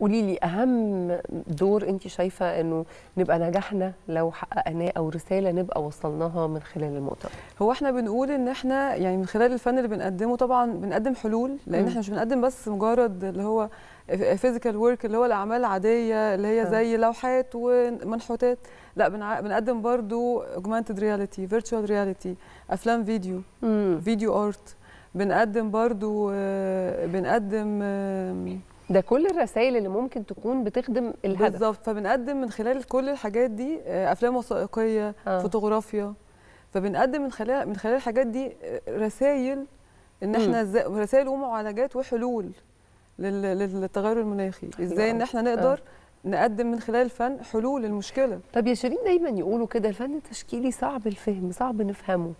قولي لي اهم دور انت شايفه انه نبقى نجحنا لو حققناه او رساله نبقى وصلناها من خلال المؤتمر هو احنا بنقول ان احنا يعني من خلال الفن اللي بنقدمه طبعا بنقدم حلول لان م. احنا مش بنقدم بس مجرد اللي هو فيزيكال ورك اللي هو الاعمال العاديه اللي هي آه. زي لوحات ومنحوتات لا بنقدم برضو اوجمانتد رياليتي فيرتشوال رياليتي افلام فيديو م. فيديو ارت بنقدم برضو آه، بنقدم ده كل الرسائل اللي ممكن تكون بتخدم الهدف بالظبط فبنقدم من خلال كل الحاجات دي آه، افلام وثائقيه آه. فوتوغرافيا فبنقدم من خلال من خلال الحاجات دي آه، رسائل ان احنا ازاي رسائل ومعالجات وحلول للتغير المناخي ازاي ان احنا آه. نقدر آه. نقدم من خلال الفن حلول للمشكله طب يا شيرين دايما يقولوا كده الفن التشكيلي صعب الفهم صعب نفهمه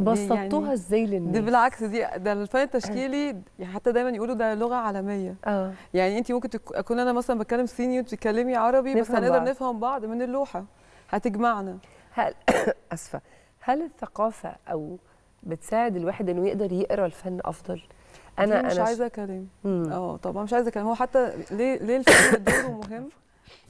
بسطتوها يعني ازاي للناس دي بالعكس دي ده الفن التشكيلي حتى دايما يقولوا ده لغه عالميه اه يعني انت ممكن اكون انا مثلا بتكلم صيني وانت بتتكلمي عربي بس هنقدر نفهم بعض من اللوحه هتجمعنا هل اسفه هل الثقافه او بتساعد الواحد انه يقدر يقرا الفن افضل انا مش انا عايزه كلام اه طبعا مش عايزه كلام هو حتى ليه ليه الفن دوره مهم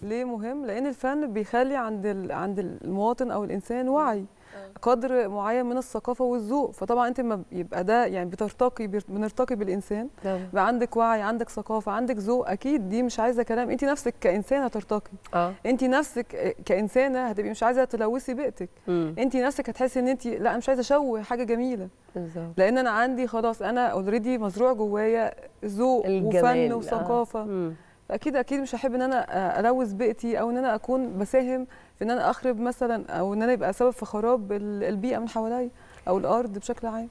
ليه مهم لان الفن بيخلي عند عند المواطن او الانسان وعي اه. قدر معين من الثقافه والذوق فطبعا انت ما بيبقى ده يعني بترتقي بنرتقي بالانسان بقى عندك وعي عندك ثقافه عندك ذوق اكيد دي مش عايزه كلام انت نفسك كانسان هترتقي آه. انت نفسك كانسانه هتبقي مش عايزه تلوثي بيئتك انت نفسك هتحسي ان انت لا انا مش عايزه اشوه حاجه جميله بالظبط لان انا عندي خلاص انا اوريدي مزروع جوايا ذوق وفن وثقافه آه. فاكيد اكيد مش هحب ان انا الوث آه، بيئتي او ان انا اكون بساهم في ان انا اخرب مثلا او ان انا يبقى سبب في خراب البيئه من حواليا او الارض بشكل عام